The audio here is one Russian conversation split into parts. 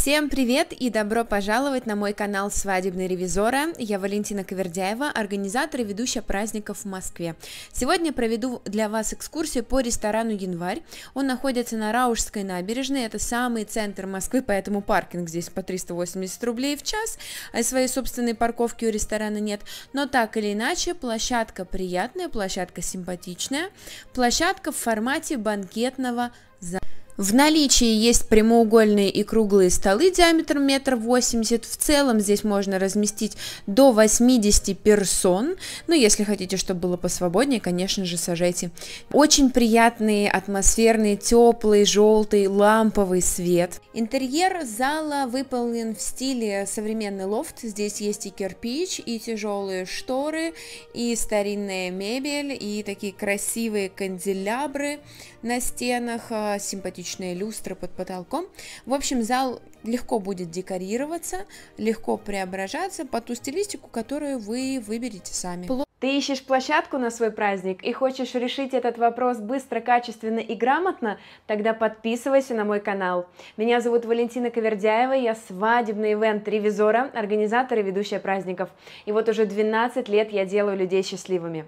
Всем привет и добро пожаловать на мой канал свадебные ревизоры. Я Валентина Ковердяева, организатор и ведущая праздников в Москве. Сегодня проведу для вас экскурсию по ресторану «Январь». Он находится на Раушской набережной, это самый центр Москвы, поэтому паркинг здесь по 380 рублей в час, а своей собственной парковки у ресторана нет. Но так или иначе, площадка приятная, площадка симпатичная, площадка в формате банкетного зала. В наличии есть прямоугольные и круглые столы диаметром метр восемьдесят. В целом здесь можно разместить до 80 персон. Но ну, если хотите, чтобы было посвободнее, конечно же, сажайте. Очень приятный, атмосферный, теплый, желтый, ламповый свет. Интерьер зала выполнен в стиле современный лофт. Здесь есть и кирпич, и тяжелые шторы, и старинная мебель, и такие красивые канделябры на стенах, а, симпатичные уличные люстры под потолком. В общем, зал легко будет декорироваться, легко преображаться под ту стилистику, которую вы выберете сами. Ты ищешь площадку на свой праздник и хочешь решить этот вопрос быстро, качественно и грамотно? Тогда подписывайся на мой канал. Меня зовут Валентина Ковердяева, я свадебный ивент ревизора, организатор и ведущая праздников. И вот уже 12 лет я делаю людей счастливыми.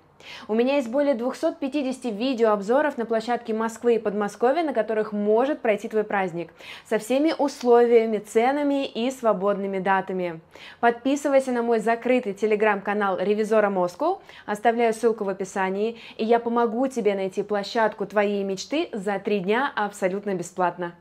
У меня есть более 250 видеообзоров на площадке Москвы и Подмосковья, на которых может пройти твой праздник, со всеми условиями, ценами и свободными датами. Подписывайся на мой закрытый телеграм-канал Ревизора Москву, оставляю ссылку в описании, и я помогу тебе найти площадку твоей мечты за три дня абсолютно бесплатно.